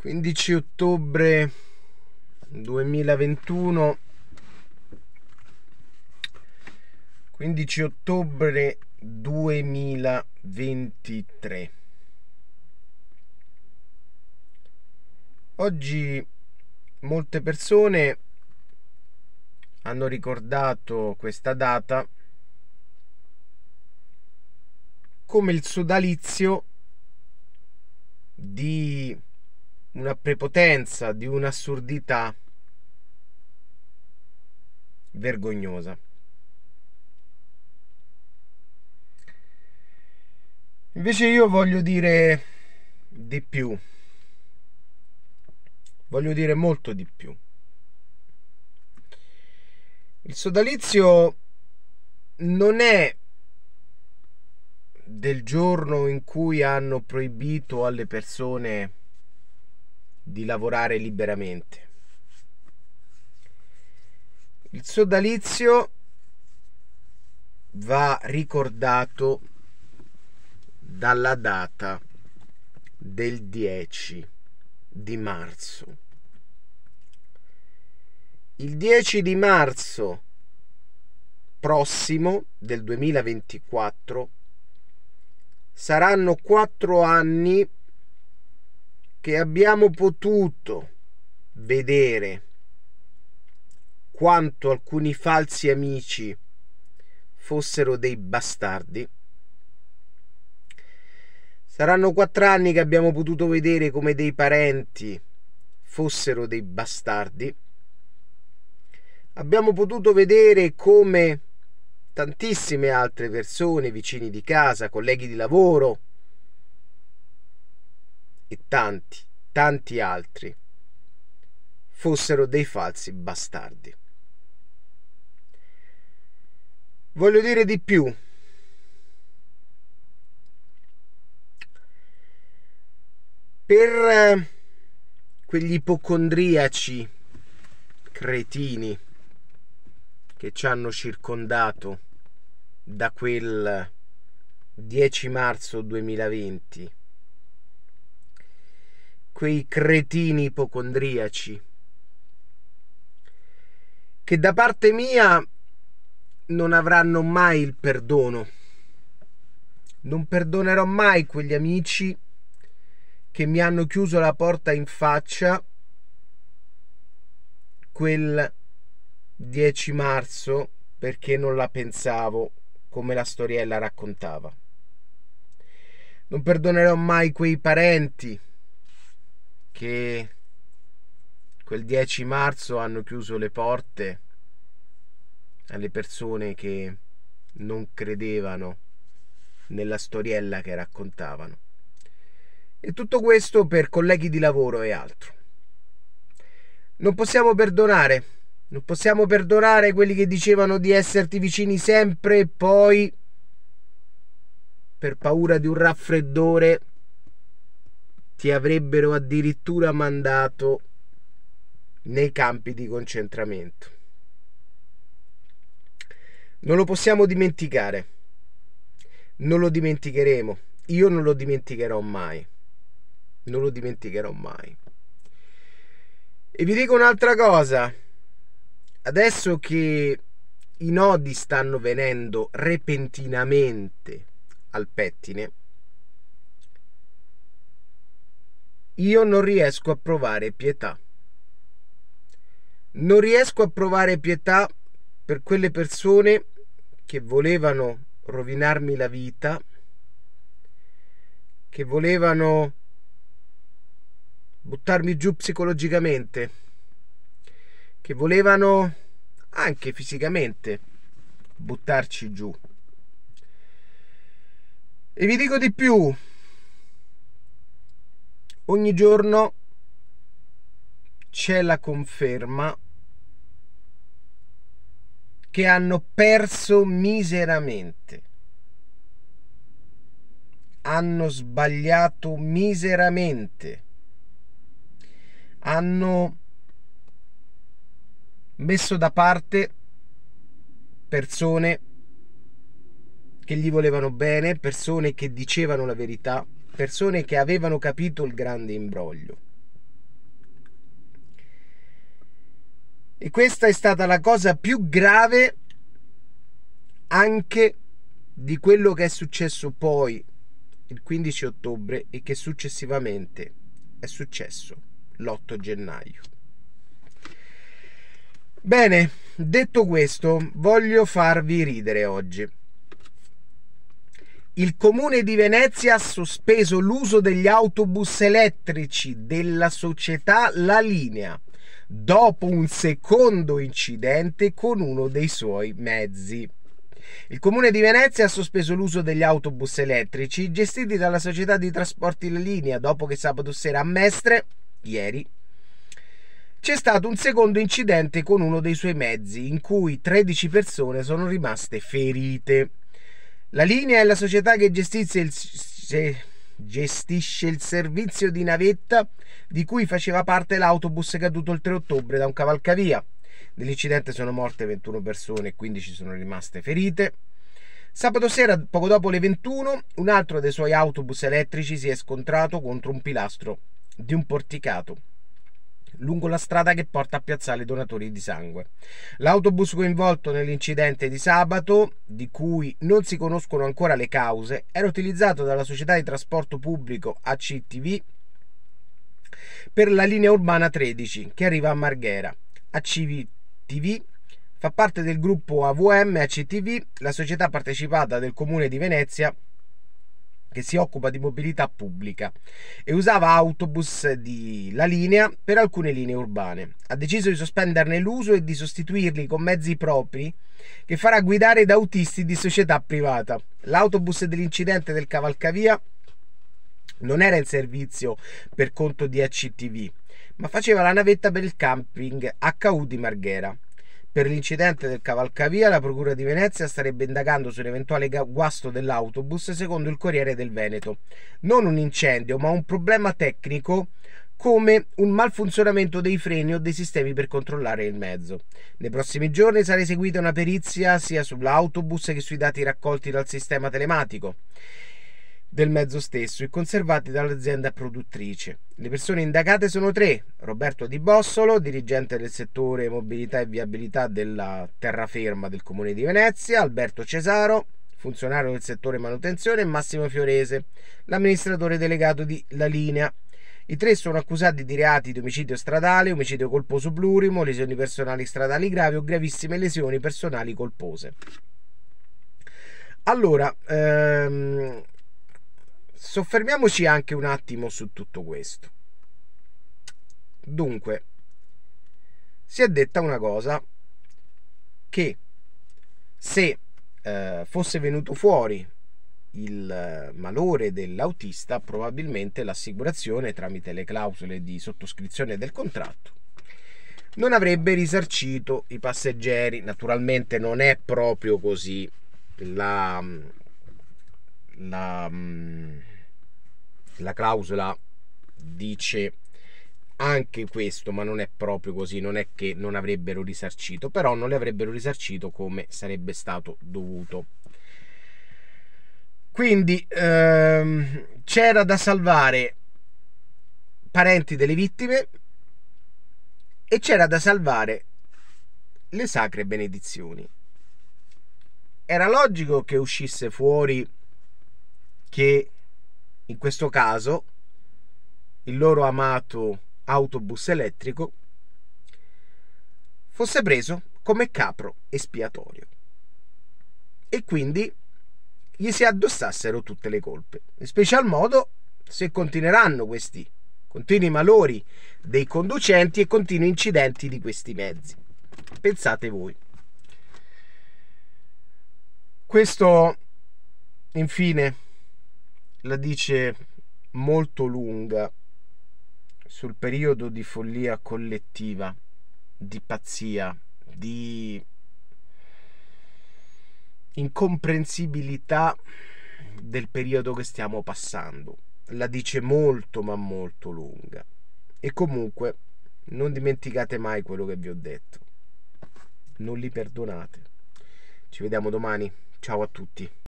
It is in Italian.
15 ottobre 2021 15 ottobre 2023 oggi molte persone hanno ricordato questa data come il sodalizio di una prepotenza, di un'assurdità vergognosa. Invece io voglio dire di più, voglio dire molto di più. Il sodalizio non è del giorno in cui hanno proibito alle persone di lavorare liberamente. Il sodalizio va ricordato dalla data del 10 di marzo. Il 10 di marzo prossimo del 2024 saranno quattro anni che abbiamo potuto vedere quanto alcuni falsi amici fossero dei bastardi. Saranno quattro anni che abbiamo potuto vedere come dei parenti fossero dei bastardi. Abbiamo potuto vedere come tantissime altre persone, vicini di casa, colleghi di lavoro, e tanti, tanti altri fossero dei falsi bastardi. Voglio dire di più. Per eh, quegli ipocondriaci cretini che ci hanno circondato da quel 10 marzo 2020 quei cretini ipocondriaci, che da parte mia non avranno mai il perdono. Non perdonerò mai quegli amici che mi hanno chiuso la porta in faccia quel 10 marzo perché non la pensavo come la storiella raccontava. Non perdonerò mai quei parenti che quel 10 marzo hanno chiuso le porte alle persone che non credevano nella storiella che raccontavano. E tutto questo per colleghi di lavoro e altro. Non possiamo perdonare, non possiamo perdonare quelli che dicevano di esserti vicini sempre e poi, per paura di un raffreddore, ti avrebbero addirittura mandato nei campi di concentramento. Non lo possiamo dimenticare, non lo dimenticheremo, io non lo dimenticherò mai, non lo dimenticherò mai. E vi dico un'altra cosa, adesso che i nodi stanno venendo repentinamente al pettine, io non riesco a provare pietà. Non riesco a provare pietà per quelle persone che volevano rovinarmi la vita, che volevano buttarmi giù psicologicamente, che volevano anche fisicamente buttarci giù. E vi dico di più, ogni giorno c'è la conferma che hanno perso miseramente. Hanno sbagliato miseramente. Hanno messo da parte persone che gli volevano bene, persone che dicevano la verità, persone che avevano capito il grande imbroglio. E questa è stata la cosa più grave anche di quello che è successo poi il 15 ottobre e che successivamente è successo l'8 gennaio. Bene, detto questo, voglio farvi ridere oggi il comune di Venezia ha sospeso l'uso degli autobus elettrici della società La Linea dopo un secondo incidente con uno dei suoi mezzi. Il Comune di Venezia ha sospeso l'uso degli autobus elettrici gestiti dalla società di trasporti La Linea dopo che sabato sera a Mestre, ieri, c'è stato un secondo incidente con uno dei suoi mezzi in cui 13 persone sono rimaste ferite. La linea è la società che gestisce il servizio di navetta di cui faceva parte l'autobus caduto il 3 ottobre da un cavalcavia. Nell'incidente sono morte 21 persone e 15 sono rimaste ferite. Sabato sera, poco dopo le 21, un altro dei suoi autobus elettrici si è scontrato contro un pilastro di un porticato lungo la strada che porta a piazzale donatori di sangue. L'autobus coinvolto nell'incidente di sabato, di cui non si conoscono ancora le cause, era utilizzato dalla società di trasporto pubblico ACTV per la linea urbana 13 che arriva a Marghera. ACTV fa parte del gruppo AVM ACTV, la società partecipata del comune di Venezia che si occupa di mobilità pubblica e usava autobus della linea per alcune linee urbane. Ha deciso di sospenderne l'uso e di sostituirli con mezzi propri che farà guidare da autisti di società privata. L'autobus dell'incidente del cavalcavia non era in servizio per conto di ACTV, ma faceva la navetta per il camping HU di Marghera. Per l'incidente del cavalcavia la Procura di Venezia starebbe indagando sull'eventuale guasto dell'autobus secondo il Corriere del Veneto. Non un incendio, ma un problema tecnico come un malfunzionamento dei freni o dei sistemi per controllare il mezzo. Nei prossimi giorni sarà eseguita una perizia sia sull'autobus che sui dati raccolti dal sistema telematico del mezzo stesso e conservati dall'azienda produttrice. Le persone indagate sono tre: Roberto Di Bossolo, dirigente del settore mobilità e viabilità della terraferma del comune di Venezia, Alberto Cesaro, funzionario del settore manutenzione, e Massimo Fiorese, l'amministratore delegato di La Linea. I tre sono accusati di reati di omicidio stradale, omicidio colposo plurimo, lesioni personali stradali gravi o gravissime lesioni personali colpose. Allora, ehm, soffermiamoci anche un attimo su tutto questo. Dunque, si è detta una cosa che se eh, fosse venuto fuori il eh, malore dell'autista, probabilmente l'assicurazione tramite le clausole di sottoscrizione del contratto non avrebbe risarcito i passeggeri. Naturalmente non è proprio così la, mm, la mm, la clausola dice anche questo, ma non è proprio così, non è che non avrebbero risarcito, però non le avrebbero risarcito come sarebbe stato dovuto. Quindi ehm, c'era da salvare parenti delle vittime e c'era da salvare le sacre benedizioni. Era logico che uscisse fuori che in questo caso il loro amato autobus elettrico, fosse preso come capro espiatorio e quindi gli si addossassero tutte le colpe, in special modo se continueranno questi continui malori dei conducenti e continui incidenti di questi mezzi. Pensate voi. Questo, infine, la dice molto lunga sul periodo di follia collettiva, di pazzia, di incomprensibilità del periodo che stiamo passando. La dice molto ma molto lunga. E comunque non dimenticate mai quello che vi ho detto. Non li perdonate. Ci vediamo domani. Ciao a tutti.